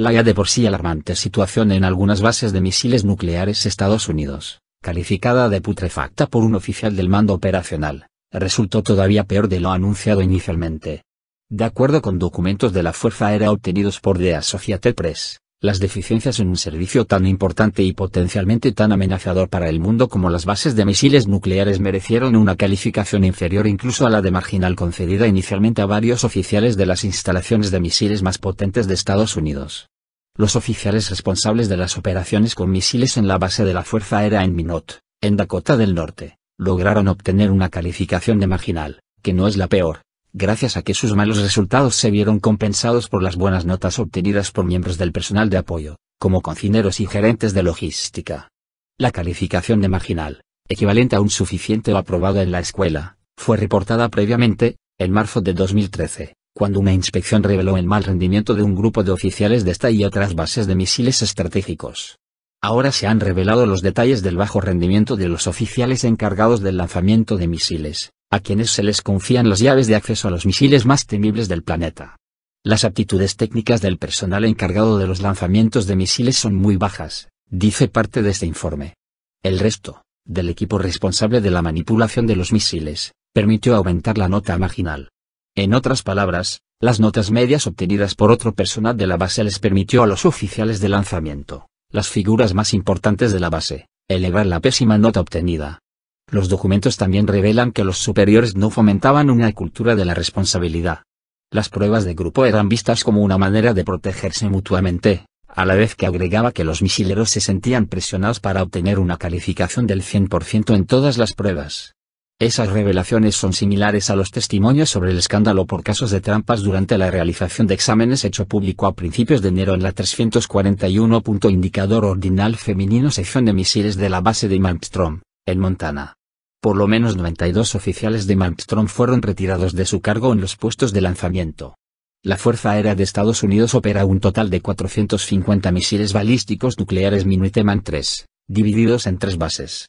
La ya de por sí alarmante situación en algunas bases de misiles nucleares Estados Unidos, calificada de putrefacta por un oficial del mando operacional, resultó todavía peor de lo anunciado inicialmente. De acuerdo con documentos de la Fuerza Aérea obtenidos por The Associated Press, las deficiencias en un servicio tan importante y potencialmente tan amenazador para el mundo como las bases de misiles nucleares merecieron una calificación inferior incluso a la de marginal concedida inicialmente a varios oficiales de las instalaciones de misiles más potentes de Estados Unidos. Los oficiales responsables de las operaciones con misiles en la base de la Fuerza Aérea en Minot, en Dakota del Norte, lograron obtener una calificación de marginal, que no es la peor, gracias a que sus malos resultados se vieron compensados por las buenas notas obtenidas por miembros del personal de apoyo, como cocineros y gerentes de logística. La calificación de marginal, equivalente a un suficiente o aprobado en la escuela, fue reportada previamente, en marzo de 2013, cuando una inspección reveló el mal rendimiento de un grupo de oficiales de esta y otras bases de misiles estratégicos. Ahora se han revelado los detalles del bajo rendimiento de los oficiales encargados del lanzamiento de misiles, a quienes se les confían las llaves de acceso a los misiles más temibles del planeta. Las aptitudes técnicas del personal encargado de los lanzamientos de misiles son muy bajas, dice parte de este informe. El resto, del equipo responsable de la manipulación de los misiles, permitió aumentar la nota marginal. En otras palabras, las notas medias obtenidas por otro personal de la base les permitió a los oficiales de lanzamiento, las figuras más importantes de la base, elevar la pésima nota obtenida. Los documentos también revelan que los superiores no fomentaban una cultura de la responsabilidad. Las pruebas de grupo eran vistas como una manera de protegerse mutuamente, a la vez que agregaba que los misileros se sentían presionados para obtener una calificación del 100% en todas las pruebas. Esas revelaciones son similares a los testimonios sobre el escándalo por casos de trampas durante la realización de exámenes hecho público a principios de enero en la 341. Indicador Ordinal Femenino Sección de Misiles de la Base de Malmstrom, en Montana por lo menos 92 oficiales de Malmström fueron retirados de su cargo en los puestos de lanzamiento. La Fuerza Aérea de Estados Unidos opera un total de 450 misiles balísticos nucleares Minuteman III, divididos en tres bases,